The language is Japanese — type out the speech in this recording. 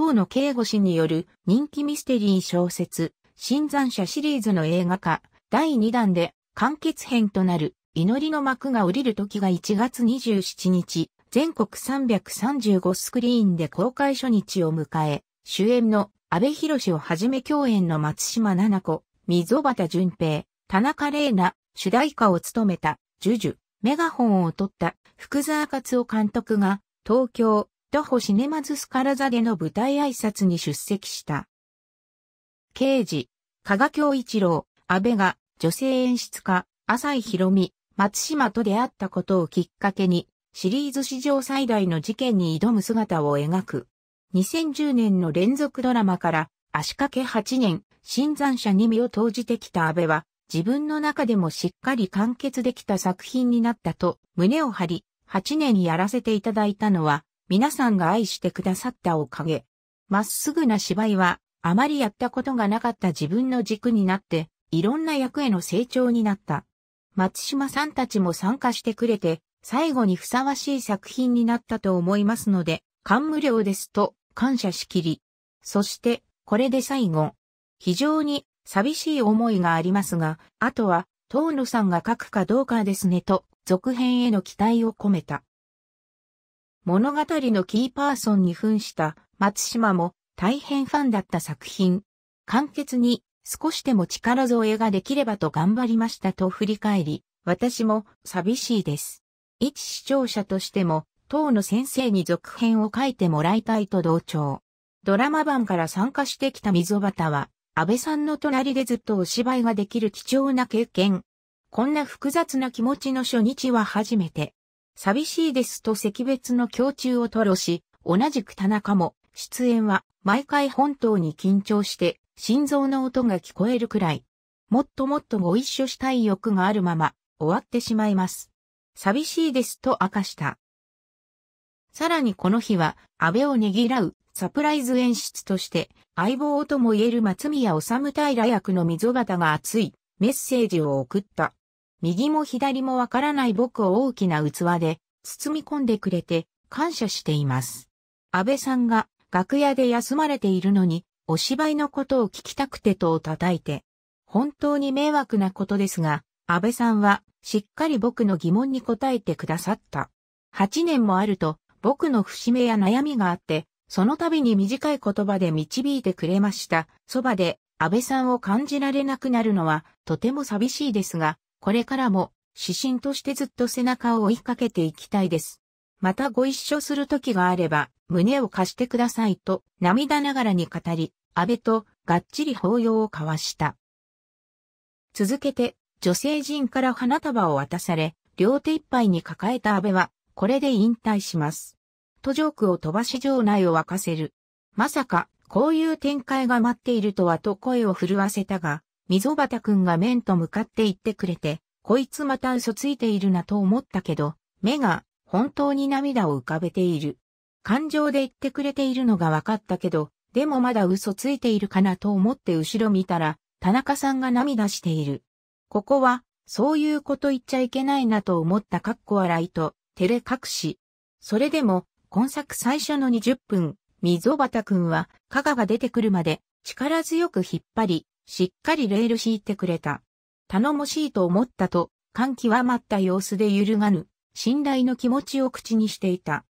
遠野警吾氏による人気ミステリー小説、新山社シリーズの映画化、第2弾で完結編となる祈りの幕が降りる時が1月27日、全国335スクリーンで公開初日を迎え、主演の安倍博をはじめ共演の松島奈々子、溝端淳平、田中玲奈、主題歌を務めた、ジュジュ、メガホンを取った、福沢克夫監督が、東京、徒歩シネマズスカラザでの舞台挨拶に出席した。刑事、加賀京一郎、安倍が、女性演出家、浅井博美、松島と出会ったことをきっかけに、シリーズ史上最大の事件に挑む姿を描く。2010年の連続ドラマから、足掛け8年、新山者に身を投じてきた安倍は、自分の中でもしっかり完結できた作品になったと、胸を張り、8年やらせていただいたのは、皆さんが愛してくださったおかげ。まっすぐな芝居は、あまりやったことがなかった自分の軸になって、いろんな役への成長になった。松島さんたちも参加してくれて、最後にふさわしい作品になったと思いますので、感無量ですと感謝しきり。そして、これで最後。非常に寂しい思いがありますが、あとは、遠野さんが書くかどうかですねと、続編への期待を込めた。物語のキーパーソンに扮した松島も大変ファンだった作品。簡潔に少しでも力添えができればと頑張りましたと振り返り、私も寂しいです。一視聴者としても、当の先生に続編を書いてもらいたいと同調。ドラマ版から参加してきた溝端は、安倍さんの隣でずっとお芝居ができる貴重な経験。こんな複雑な気持ちの初日は初めて。寂しいですと惜別の胸中を吐露し、同じく田中も、出演は毎回本当に緊張して、心臓の音が聞こえるくらい、もっともっとご一緒したい欲があるまま、終わってしまいます。寂しいですと明かした。さらにこの日は、安倍をねぎらうサプライズ演出として、相棒とも言える松宮治平役の溝端が熱いメッセージを送った。右も左もわからない僕を大きな器で包み込んでくれて感謝しています。安倍さんが楽屋で休まれているのにお芝居のことを聞きたくてと叩いて、本当に迷惑なことですが、安倍さんはしっかり僕の疑問に答えてくださった。8年もあると僕の節目や悩みがあって、その度に短い言葉で導いてくれました。そばで安倍さんを感じられなくなるのはとても寂しいですが、これからも指針としてずっと背中を追いかけていきたいです。またご一緒する時があれば、胸を貸してくださいと涙ながらに語り、安倍とがっちり抱擁を交わした。続けて、女性陣から花束を渡され、両手いっぱいに抱えた安倍は、これで引退します。途上区を飛ばし場内を沸かせる。まさか、こういう展開が待っているとはと声を震わせたが、溝端くんが面と向かって言ってくれて、こいつまた嘘ついているなと思ったけど、目が本当に涙を浮かべている。感情で言ってくれているのが分かったけど、でもまだ嘘ついているかなと思って後ろ見たら、田中さんが涙している。ここは、そういうこと言っちゃいけないなと思ったかっこ笑いと、照れ隠し。それでも、今作最初の20分、溝端くんは、加賀が出てくるまで、力強く引っ張り、しっかりレール敷いてくれた。頼もしいと思ったと、感極まった様子で揺るがぬ、信頼の気持ちを口にしていた。